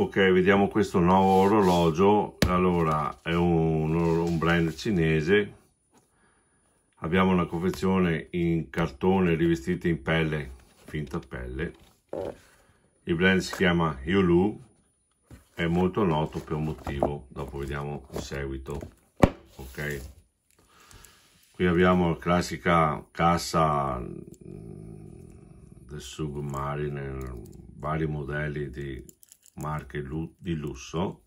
ok vediamo questo nuovo orologio allora è un, un brand cinese abbiamo una confezione in cartone rivestita in pelle finta pelle il brand si chiama Yulu è molto noto per un motivo dopo vediamo in seguito ok qui abbiamo la classica cassa mm, del submarine vari modelli di marche di lusso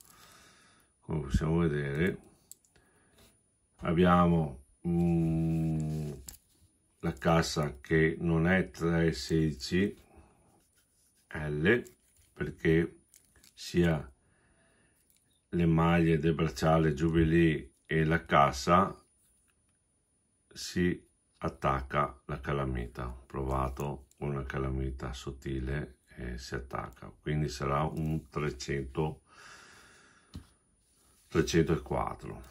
come possiamo vedere abbiamo mm, la cassa che non è 316 L perché sia le maglie del bracciale Jubilee e la cassa si attacca la calamita Ho provato una calamita sottile eh, si attacca quindi sarà un 300 304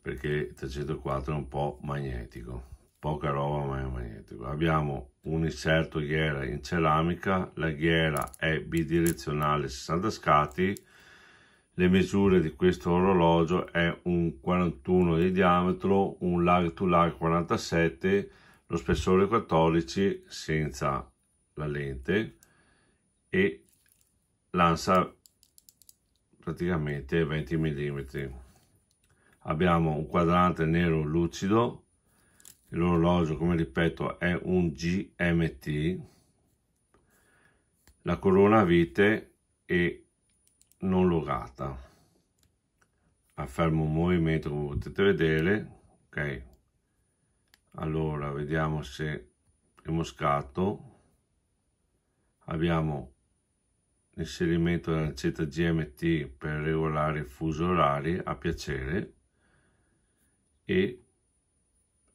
perché 304 è un po' magnetico poca roba ma è magnetico abbiamo un inserto ghiera in ceramica la ghiera è bidirezionale 60 scatti le misure di questo orologio è un 41 di diametro un lag to lag 47 lo spessore 14 senza la lente e lancia praticamente 20 mm abbiamo un quadrante nero lucido l'orologio come ripeto è un GMT la corona a vite e non logata affermo un movimento come potete vedere ok allora vediamo se il scatto abbiamo l'inserimento dell'ancetta GMT per regolare i fusi orari a piacere e,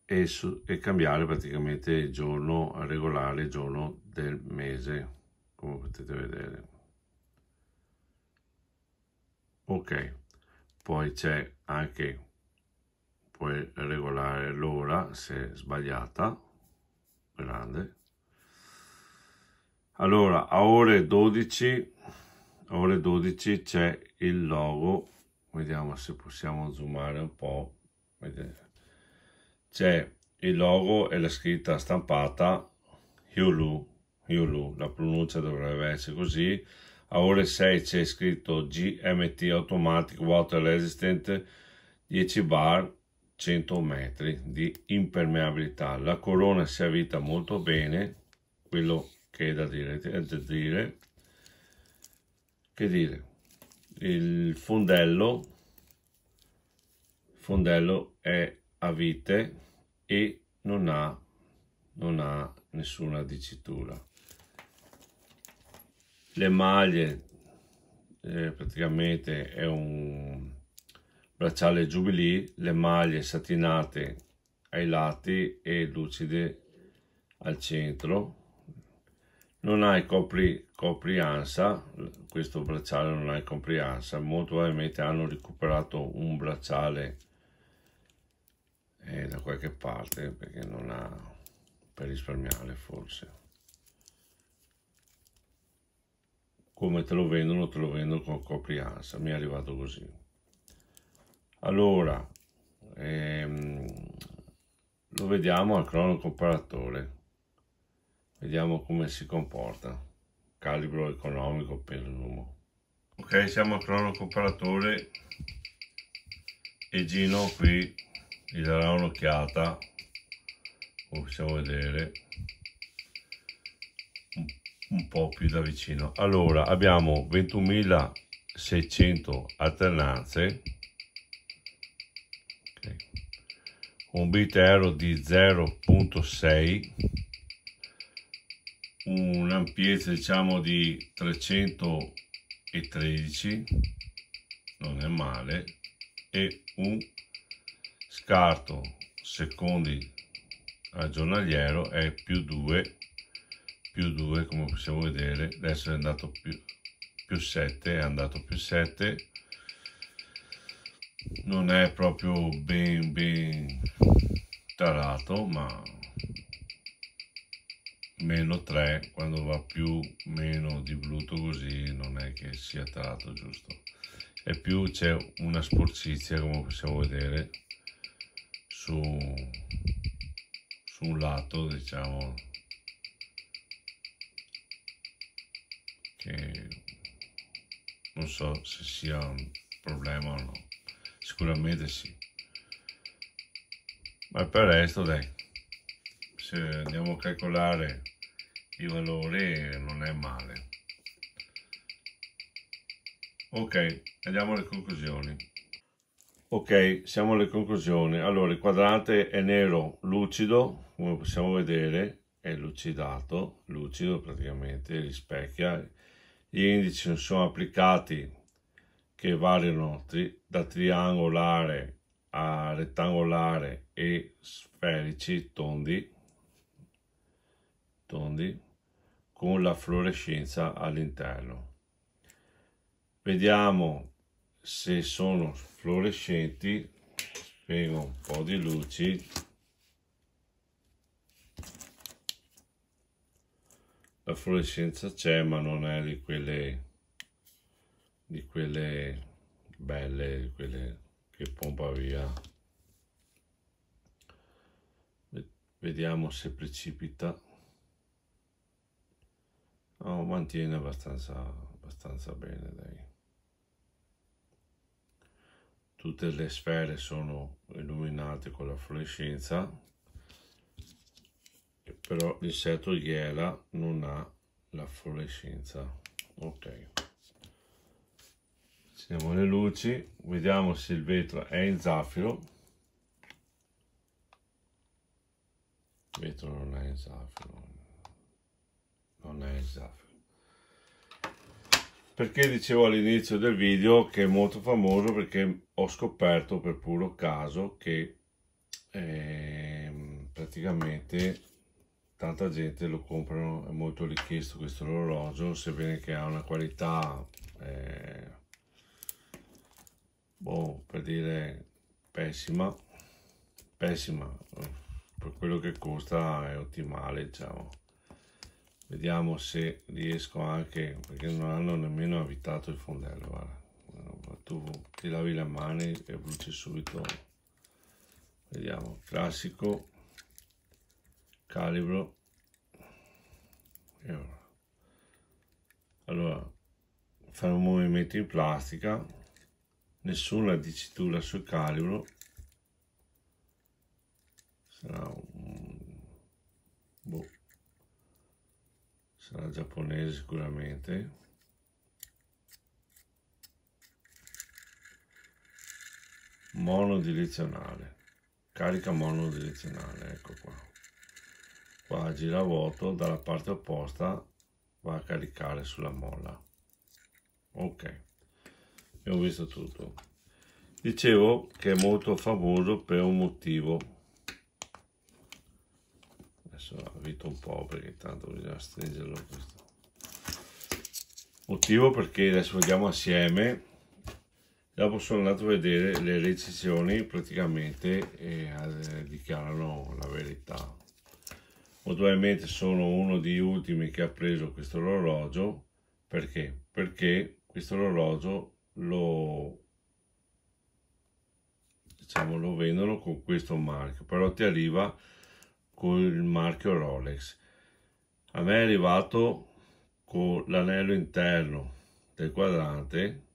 e, su, e cambiare praticamente il giorno regolare, il giorno del mese, come potete vedere. Ok, poi c'è anche, puoi regolare l'ora se sbagliata, grande. Allora, a ore 12 ore 12 c'è il logo vediamo se possiamo zoomare un po' c'è il logo e la scritta stampata Hulu, Hulu la pronuncia dovrebbe essere così a ore 6 c'è scritto GMT Automatic Water Resistant 10 bar 100 metri di impermeabilità la corona si avvita molto bene quello che è da dire, è da dire che dire, il fondello, fondello è a vite e non ha, non ha nessuna dicitura. Le maglie eh, praticamente è un bracciale Jubilee, le maglie satinate ai lati e lucide al centro non hai il copri, copriansa, questo bracciale non hai il copriansa, molto probabilmente hanno recuperato un bracciale eh, da qualche parte perché non ha per risparmiare forse. Come te lo vendono, te lo vendono con copriansa, mi è arrivato così. Allora, ehm, lo vediamo al cronocomparatore. Vediamo come si comporta. Calibro economico per l'uomo Ok, siamo al crono comparatore e Gino qui gli darà un'occhiata, come possiamo vedere, un, un po' più da vicino. Allora, abbiamo 21.600 alternanze, un bit error di 0.6 un'ampiezza diciamo di 313 non è male e un scarto secondi a giornaliero è più 2 più 2 come possiamo vedere adesso è andato più, più 7 è andato più 7 non è proprio ben ben tarato ma meno 3 quando va più meno di Bluetooth così non è che sia tratto giusto e più c'è una sporcizia come possiamo vedere su, su un lato diciamo che non so se sia un problema o no sicuramente sì ma per il resto dai se andiamo a calcolare il valore non è male ok andiamo alle conclusioni ok siamo alle conclusioni allora il quadrante è nero lucido come possiamo vedere è lucidato lucido praticamente rispecchia gli indici non sono applicati che variano tri da triangolare a rettangolare e sferici tondi tondi con la fluorescenza all'interno. Vediamo se sono fluorescenti, spengo un po' di luci. La fluorescenza c'è ma non è di quelle, di quelle belle, di quelle che pompa via. Vediamo se precipita oh, mantiene abbastanza, abbastanza bene, dai. Tutte le sfere sono illuminate con la fluorescenza, però l'insetto Ela non ha la fluorescenza. Ok. Siamo le luci, vediamo se il vetro è in zaffiro. Il vetro non è in zaffiro, non è il zafiro perché dicevo all'inizio del video che è molto famoso perché ho scoperto per puro caso che eh, praticamente tanta gente lo comprano è molto richiesto questo orologio sebbene che ha una qualità eh, boh, per dire pessima pessima per quello che costa è ottimale diciamo vediamo se riesco anche perché non hanno nemmeno avvitato il fondello guarda. tu ti lavi le mani e bruci subito vediamo classico calibro allora fare un movimento in plastica nessuna dicitura sul calibro sarà un boh sarà giapponese sicuramente monodirezionale carica monodirezionale ecco qua qua gira a vuoto dalla parte opposta va a caricare sulla molla ok abbiamo visto tutto dicevo che è molto famoso per un motivo adesso avvito un po' perché tanto bisogna stringerlo questo motivo perché adesso vediamo assieme dopo sono andato a vedere le recensioni praticamente eh, dichiarano la verità ovviamente sono uno di ultimi che ha preso questo orologio perché? perché questo orologio lo diciamo lo vendono con questo marchio però ti arriva con il marchio Rolex. A me è arrivato con l'anello interno del quadrante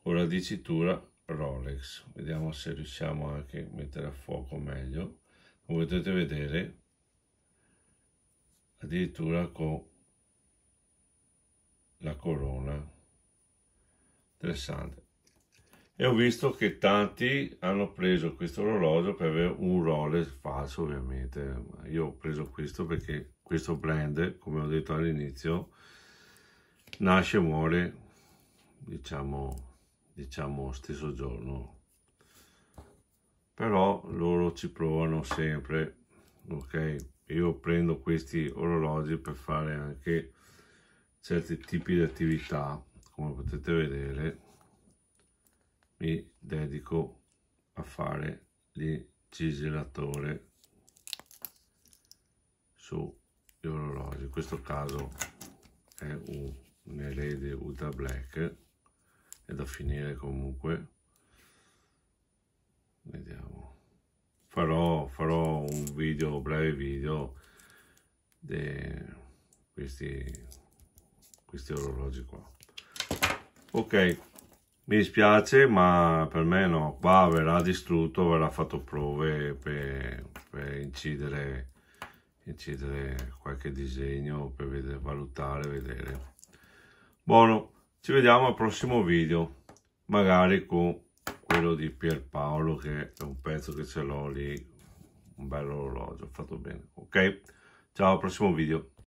con la dicitura Rolex. Vediamo se riusciamo anche a mettere a fuoco meglio. Come potete vedere, addirittura con la corona. Interessante e ho visto che tanti hanno preso questo orologio per avere un Rolex falso ovviamente io ho preso questo perché questo brand come ho detto all'inizio nasce e muore diciamo diciamo stesso giorno però loro ci provano sempre ok io prendo questi orologi per fare anche certi tipi di attività come potete vedere mi dedico a fare l'incisilatore su orologi in questo caso è un, un erede ultra black è da finire comunque vediamo farò, farò un video un breve video di questi questi orologi qua ok mi dispiace, ma per me no. Qua verrà distrutto, verrà fatto prove per, per incidere, incidere qualche disegno, per vedere, valutare, vedere. Buono, ci vediamo al prossimo video, magari con quello di Pierpaolo, che è un pezzo che ce l'ho lì, un bello orologio, fatto bene. Ok, ciao, al prossimo video.